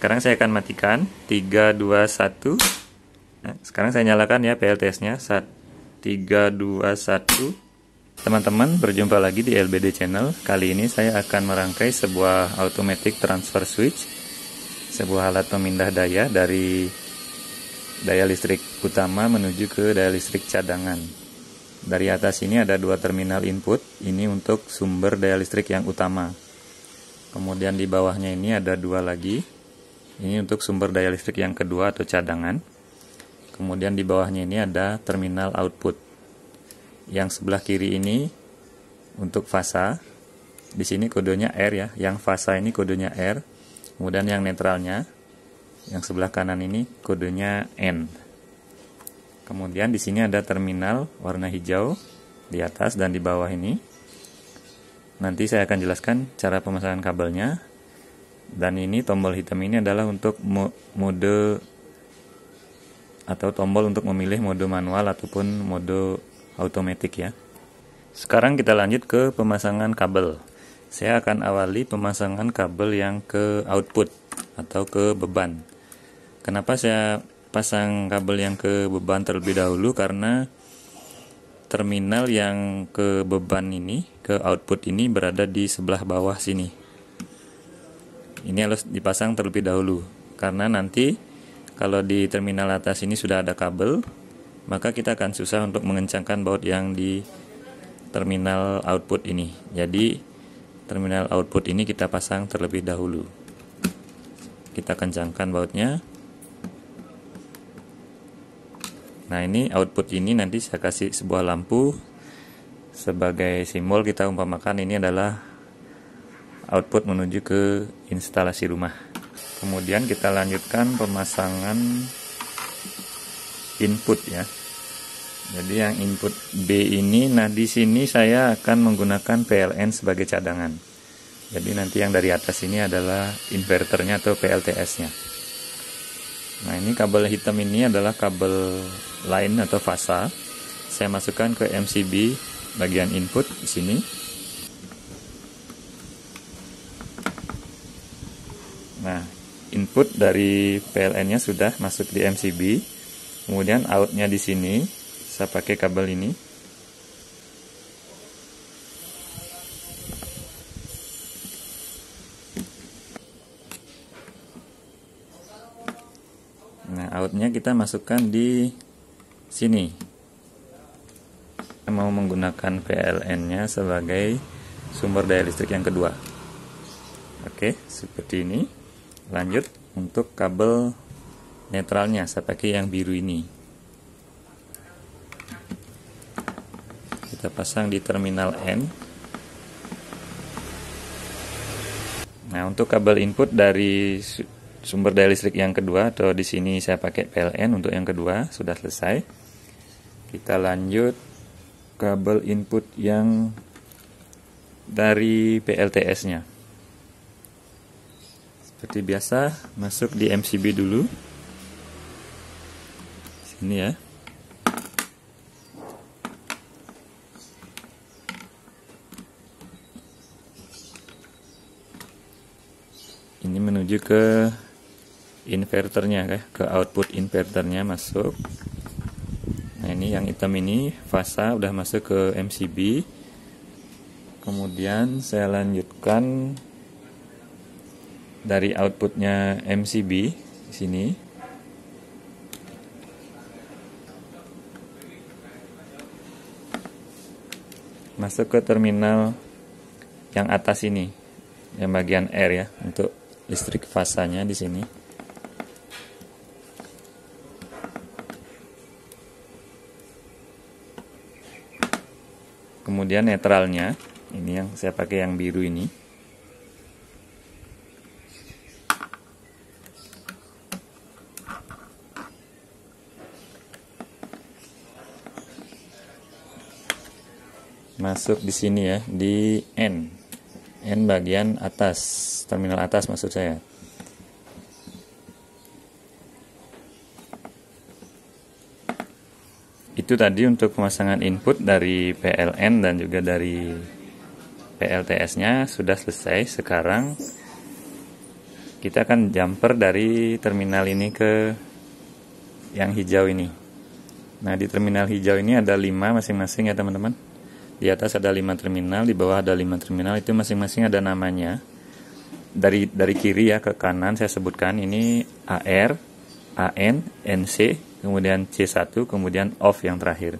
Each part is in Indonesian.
Sekarang saya akan matikan 3 2 1. Nah, sekarang saya nyalakan ya PLTS-nya. 3 2 1. Teman-teman, berjumpa lagi di LBD channel. Kali ini saya akan merangkai sebuah automatic transfer switch, sebuah alat pemindah daya dari daya listrik utama menuju ke daya listrik cadangan. Dari atas ini ada dua terminal input, ini untuk sumber daya listrik yang utama. Kemudian di bawahnya ini ada dua lagi, ini untuk sumber daya listrik yang kedua atau cadangan. Kemudian di bawahnya ini ada terminal output. Yang sebelah kiri ini untuk fasa. Di sini kodenya R ya. Yang fasa ini kodenya R. Kemudian yang netralnya yang sebelah kanan ini kodenya N. Kemudian di sini ada terminal warna hijau di atas dan di bawah ini. Nanti saya akan jelaskan cara pemasangan kabelnya dan ini tombol hitam ini adalah untuk mode atau tombol untuk memilih mode manual ataupun mode automatic ya sekarang kita lanjut ke pemasangan kabel saya akan awali pemasangan kabel yang ke output atau ke beban kenapa saya pasang kabel yang ke beban terlebih dahulu karena terminal yang ke beban ini, ke output ini berada di sebelah bawah sini. Ini harus dipasang terlebih dahulu karena nanti kalau di terminal atas ini sudah ada kabel, maka kita akan susah untuk mengencangkan baut yang di terminal output ini. Jadi terminal output ini kita pasang terlebih dahulu. Kita kencangkan bautnya. Nah, ini output ini nanti saya kasih sebuah lampu sebagai simbol kita umpamakan ini adalah output menuju ke instalasi rumah kemudian kita lanjutkan pemasangan input ya jadi yang input B ini nah di sini saya akan menggunakan PLN sebagai cadangan jadi nanti yang dari atas ini adalah inverternya atau PLTS nya nah ini kabel hitam ini adalah kabel line atau fasa saya masukkan ke MCB bagian input di sini input dari PLN-nya sudah masuk di MCB. Kemudian out-nya di sini, saya pakai kabel ini. Nah, out-nya kita masukkan di sini. Saya mau menggunakan PLN-nya sebagai sumber daya listrik yang kedua. Oke, seperti ini lanjut untuk kabel netralnya saya pakai yang biru ini kita pasang di terminal N nah untuk kabel input dari sumber daya listrik yang kedua atau di sini saya pakai PLN untuk yang kedua sudah selesai kita lanjut kabel input yang dari PLTS nya seperti biasa masuk di MCB dulu sini ya ini menuju ke inverternya eh, ke output inverternya masuk nah ini yang hitam ini fasa udah masuk ke MCB kemudian saya lanjutkan dari outputnya MCB di sini masuk ke terminal yang atas ini yang bagian R ya untuk listrik fasanya di sini kemudian netralnya ini yang saya pakai yang biru ini masuk di sini ya di N N bagian atas terminal atas maksud saya itu tadi untuk pemasangan input dari PLN dan juga dari PLTS nya sudah selesai sekarang kita akan jumper dari terminal ini ke yang hijau ini nah di terminal hijau ini ada 5 masing-masing ya teman-teman di atas ada lima terminal, di bawah ada lima terminal, itu masing-masing ada namanya. Dari dari kiri ya ke kanan saya sebutkan ini AR, AN, NC, kemudian C1, kemudian off yang terakhir.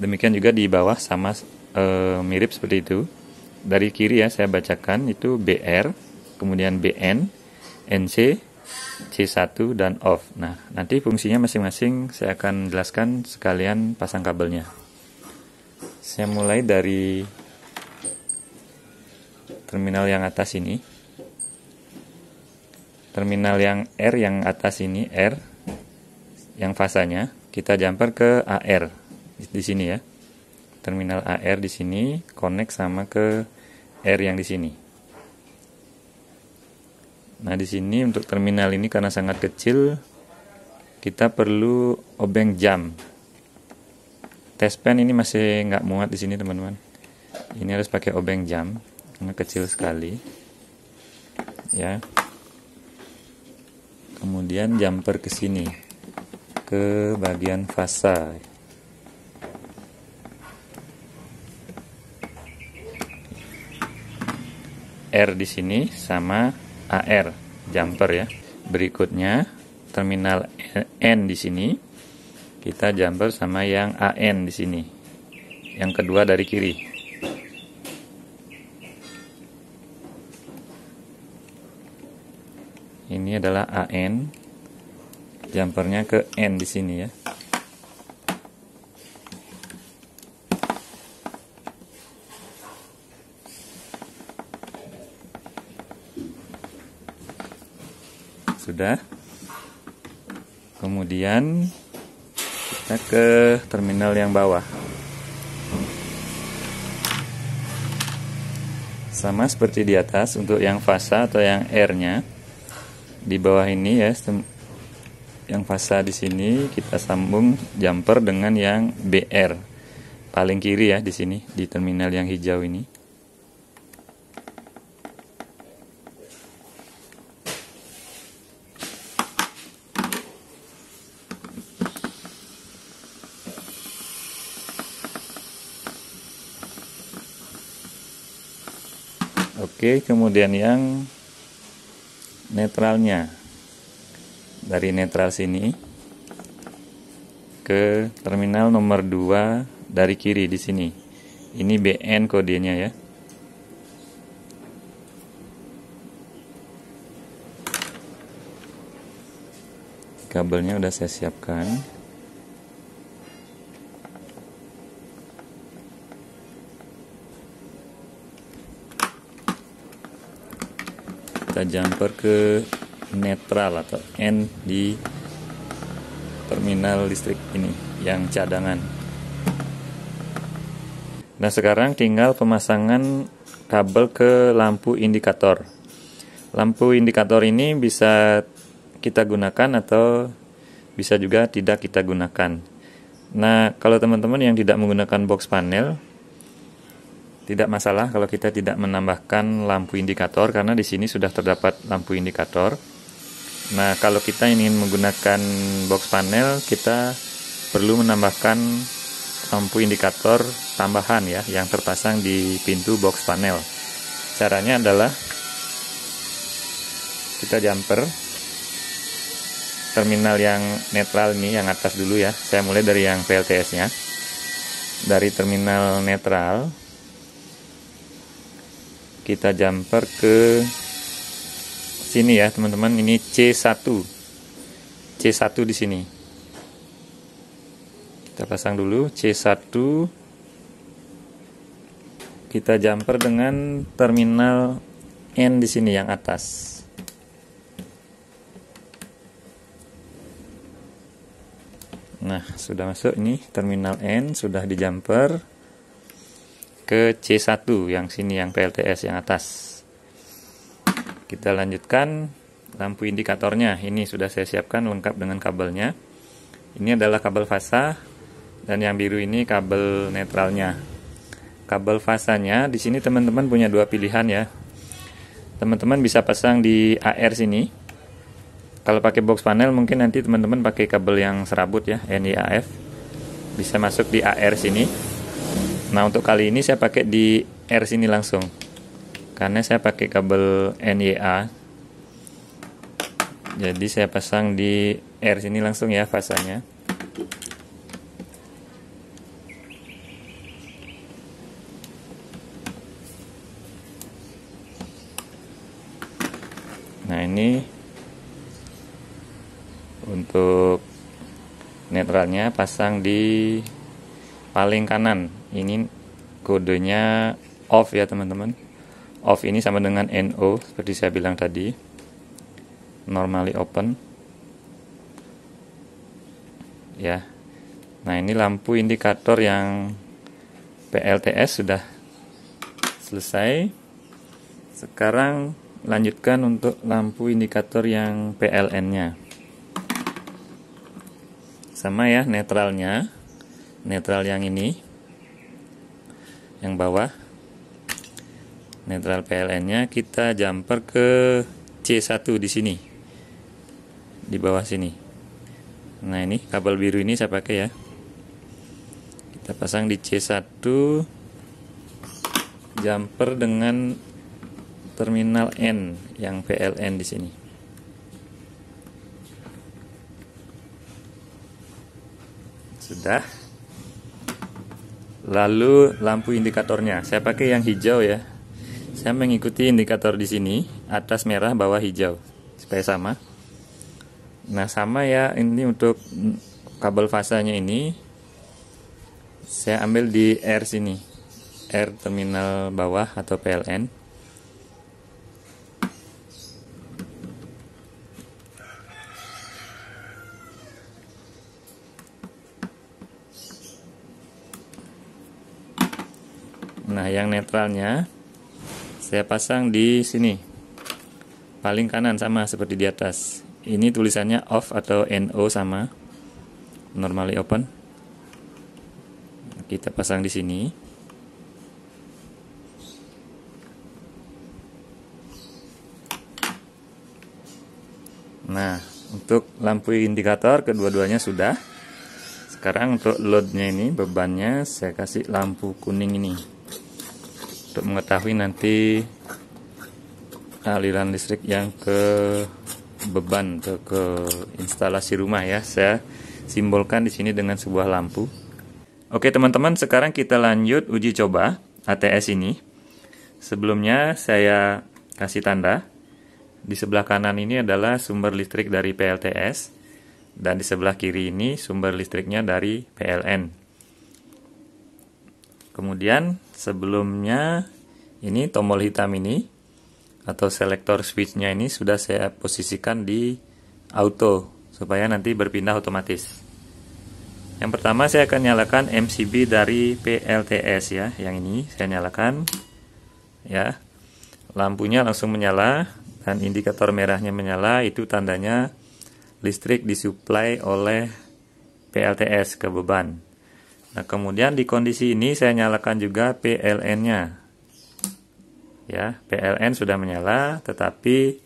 Demikian juga di bawah sama e, mirip seperti itu. Dari kiri ya saya bacakan itu BR, kemudian BN, NC, C1 dan off. Nah, nanti fungsinya masing-masing saya akan jelaskan sekalian pasang kabelnya saya mulai dari terminal yang atas ini terminal yang R yang atas ini R yang fasanya kita jumper ke AR di sini ya terminal AR di sini connect sama ke R yang di sini nah di sini untuk terminal ini karena sangat kecil kita perlu obeng jam Case pen ini masih nggak muat di sini teman-teman. Ini harus pakai obeng jam karena kecil sekali. Ya. Kemudian jumper ke sini ke bagian fasa. R di sini sama AR jumper ya. Berikutnya terminal N di sini kita jumper sama yang AN di sini. Yang kedua dari kiri. Ini adalah AN. Jumpernya ke N di sini ya. sudah kemudian kita ke terminal yang bawah sama seperti di atas untuk yang fasa atau yang R nya di bawah ini ya yang fasa di sini kita sambung jumper dengan yang BR paling kiri ya di sini di terminal yang hijau ini Oke, kemudian yang netralnya dari netral sini ke terminal nomor 2 dari kiri di sini. Ini BN kodenya ya. Kabelnya udah saya siapkan. kita jumper ke netral atau N di terminal listrik ini yang cadangan nah sekarang tinggal pemasangan kabel ke lampu indikator lampu indikator ini bisa kita gunakan atau bisa juga tidak kita gunakan nah kalau teman-teman yang tidak menggunakan box panel tidak masalah kalau kita tidak menambahkan lampu indikator karena di sini sudah terdapat lampu indikator. Nah, kalau kita ingin menggunakan box panel, kita perlu menambahkan lampu indikator tambahan ya yang terpasang di pintu box panel. Caranya adalah kita jumper terminal yang netral ini yang atas dulu ya. Saya mulai dari yang PLTS-nya. Dari terminal netral kita jumper ke sini ya teman-teman ini C1 C1 di sini kita pasang dulu C1 kita jumper dengan terminal N di sini yang atas Nah, sudah masuk ini terminal N sudah di jumper ke C1 yang sini yang PLTS yang atas kita lanjutkan lampu indikatornya ini sudah saya siapkan lengkap dengan kabelnya ini adalah kabel fasa dan yang biru ini kabel netralnya kabel fasanya di sini teman-teman punya dua pilihan ya teman-teman bisa pasang di AR sini kalau pakai box panel mungkin nanti teman-teman pakai kabel yang serabut ya NIAF bisa masuk di AR sini Nah untuk kali ini saya pakai di R sini langsung karena saya pakai kabel NYA jadi saya pasang di R sini langsung ya fasanya nah ini untuk netralnya pasang di paling kanan ini kodenya off ya teman-teman off ini sama dengan NO seperti saya bilang tadi normally open ya nah ini lampu indikator yang PLTS sudah selesai sekarang lanjutkan untuk lampu indikator yang PLN nya sama ya netralnya netral yang ini yang bawah netral PLN nya kita jumper ke C1 di sini di bawah sini nah ini kabel biru ini saya pakai ya kita pasang di C1 jumper dengan terminal N yang PLN di sini sudah Lalu lampu indikatornya, saya pakai yang hijau ya. Saya mengikuti indikator di sini, atas merah, bawah hijau, supaya sama. Nah sama ya, ini untuk kabel fasanya ini, saya ambil di R sini, R terminal bawah atau PLN. yang netralnya saya pasang di sini paling kanan sama seperti di atas ini tulisannya off atau NO sama normally open kita pasang di sini nah untuk lampu indikator kedua-duanya sudah sekarang untuk loadnya ini bebannya saya kasih lampu kuning ini untuk mengetahui nanti aliran listrik yang ke beban ke, ke instalasi rumah ya. Saya simbolkan di sini dengan sebuah lampu. Oke teman-teman, sekarang kita lanjut uji coba ATS ini. Sebelumnya saya kasih tanda. Di sebelah kanan ini adalah sumber listrik dari PLTS dan di sebelah kiri ini sumber listriknya dari PLN. Kemudian sebelumnya ini tombol hitam ini atau selektor switchnya ini sudah saya posisikan di auto supaya nanti berpindah otomatis yang pertama saya akan nyalakan MCB dari PLTS ya yang ini saya nyalakan ya lampunya langsung menyala dan indikator merahnya menyala itu tandanya listrik disuplai oleh PLTS ke beban Nah, kemudian di kondisi ini saya nyalakan juga PLN-nya. Ya, PLN sudah menyala tetapi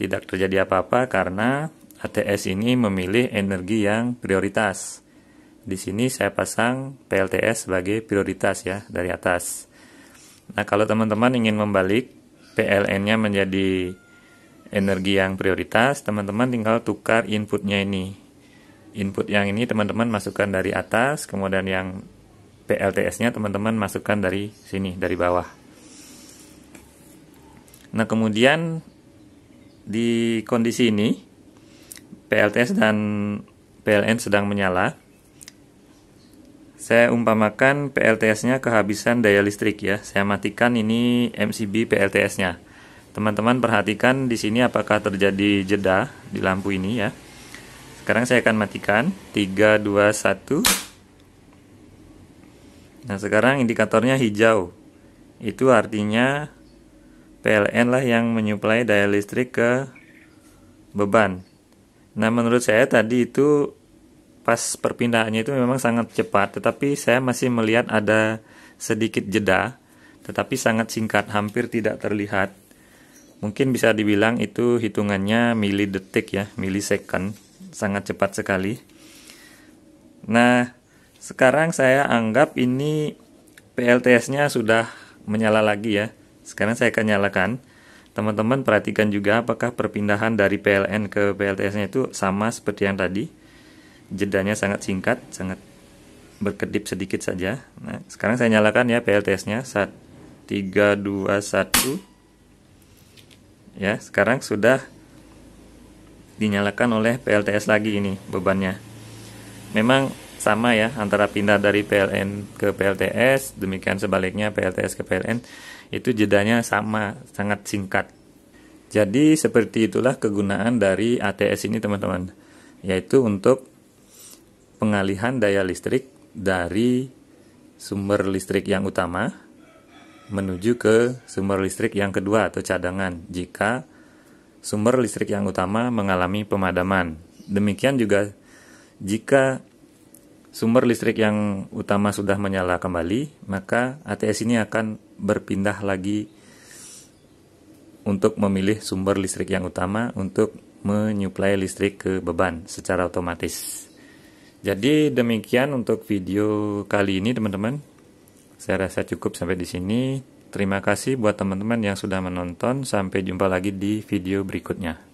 tidak terjadi apa-apa karena ATS ini memilih energi yang prioritas. Di sini saya pasang PLTS sebagai prioritas ya dari atas. Nah, kalau teman-teman ingin membalik PLN-nya menjadi energi yang prioritas, teman-teman tinggal tukar inputnya ini input yang ini teman-teman masukkan dari atas, kemudian yang PLTS-nya teman-teman masukkan dari sini, dari bawah. Nah, kemudian di kondisi ini PLTS dan PLN sedang menyala. Saya umpamakan PLTS-nya kehabisan daya listrik ya. Saya matikan ini MCB PLTS-nya. Teman-teman perhatikan di sini apakah terjadi jeda di lampu ini ya. Sekarang saya akan matikan 3 2 1. Nah, sekarang indikatornya hijau. Itu artinya PLN lah yang menyuplai daya listrik ke beban. Nah, menurut saya tadi itu pas perpindahannya itu memang sangat cepat, tetapi saya masih melihat ada sedikit jeda, tetapi sangat singkat, hampir tidak terlihat. Mungkin bisa dibilang itu hitungannya mili detik ya, mili second sangat cepat sekali. Nah, sekarang saya anggap ini PLTS-nya sudah menyala lagi ya. Sekarang saya akan nyalakan. Teman-teman perhatikan juga apakah perpindahan dari PLN ke PLTS-nya itu sama seperti yang tadi. Jedanya sangat singkat, sangat berkedip sedikit saja. Nah, sekarang saya nyalakan ya PLTS-nya. 3, 2, 1. Ya, sekarang sudah dinyalakan oleh PLTS lagi ini bebannya. Memang sama ya antara pindah dari PLN ke PLTS, demikian sebaliknya PLTS ke PLN itu jedanya sama, sangat singkat. Jadi seperti itulah kegunaan dari ATS ini teman-teman, yaitu untuk pengalihan daya listrik dari sumber listrik yang utama menuju ke sumber listrik yang kedua atau cadangan jika sumber listrik yang utama mengalami pemadaman. Demikian juga jika sumber listrik yang utama sudah menyala kembali, maka ATS ini akan berpindah lagi untuk memilih sumber listrik yang utama untuk menyuplai listrik ke beban secara otomatis. Jadi demikian untuk video kali ini teman-teman. Saya rasa cukup sampai di sini. Terima kasih buat teman-teman yang sudah menonton. Sampai jumpa lagi di video berikutnya.